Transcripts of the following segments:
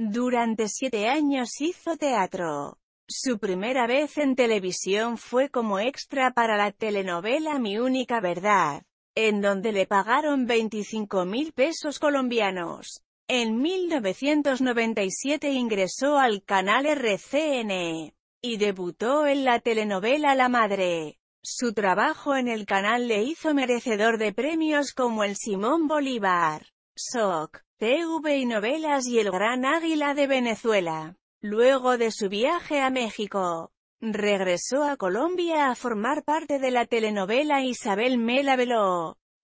Durante siete años hizo teatro. Su primera vez en televisión fue como extra para la telenovela Mi Única Verdad, en donde le pagaron 25 mil pesos colombianos. En 1997 ingresó al canal RCN y debutó en la telenovela La Madre. Su trabajo en el canal le hizo merecedor de premios como el Simón Bolívar, SOC, TV y novelas y El Gran Águila de Venezuela. Luego de su viaje a México, regresó a Colombia a formar parte de la telenovela Isabel Mela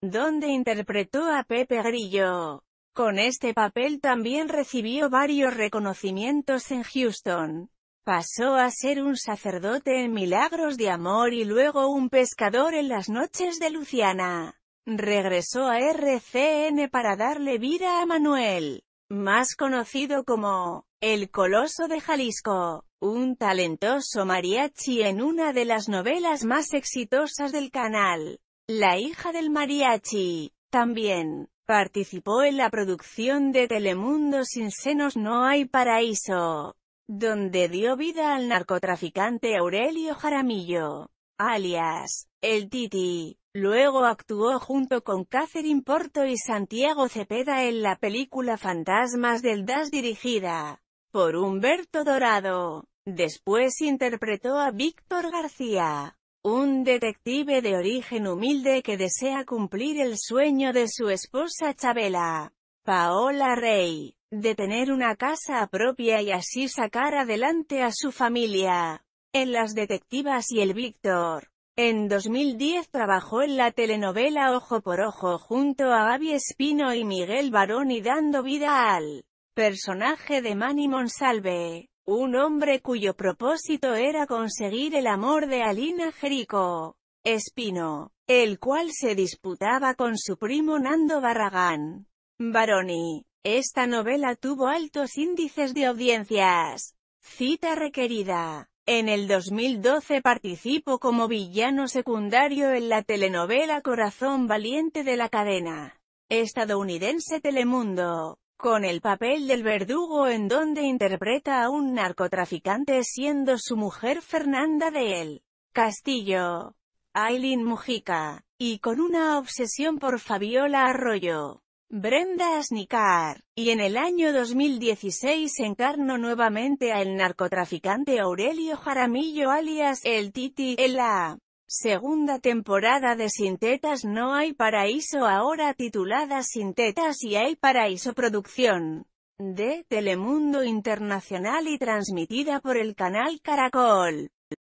donde interpretó a Pepe Grillo. Con este papel también recibió varios reconocimientos en Houston. Pasó a ser un sacerdote en Milagros de Amor y luego un pescador en las noches de Luciana. Regresó a RCN para darle vida a Manuel, más conocido como El Coloso de Jalisco, un talentoso mariachi en una de las novelas más exitosas del canal, La hija del mariachi. También, participó en la producción de Telemundo Sin senos no hay paraíso, donde dio vida al narcotraficante Aurelio Jaramillo alias, el Titi. Luego actuó junto con Catherine Porto y Santiago Cepeda en la película Fantasmas del Das dirigida por Humberto Dorado. Después interpretó a Víctor García, un detective de origen humilde que desea cumplir el sueño de su esposa Chabela, Paola Rey, de tener una casa propia y así sacar adelante a su familia en Las Detectivas y El Víctor. En 2010 trabajó en la telenovela Ojo por Ojo junto a Gaby Espino y Miguel Baroni dando vida al personaje de Manny Monsalve, un hombre cuyo propósito era conseguir el amor de Alina Jerico Espino, el cual se disputaba con su primo Nando Barragán. Baroni, esta novela tuvo altos índices de audiencias. Cita requerida. En el 2012 participó como villano secundario en la telenovela Corazón Valiente de la cadena estadounidense Telemundo, con el papel del verdugo en donde interpreta a un narcotraficante siendo su mujer Fernanda de El Castillo, Aileen Mujica, y con una obsesión por Fabiola Arroyo. Brenda Asnicar, y en el año 2016 encarnó nuevamente al narcotraficante Aurelio Jaramillo alias El Titi, en la segunda temporada de Sintetas No Hay Paraíso ahora titulada Sintetas y Hay Paraíso producción de Telemundo Internacional y transmitida por el canal Caracol.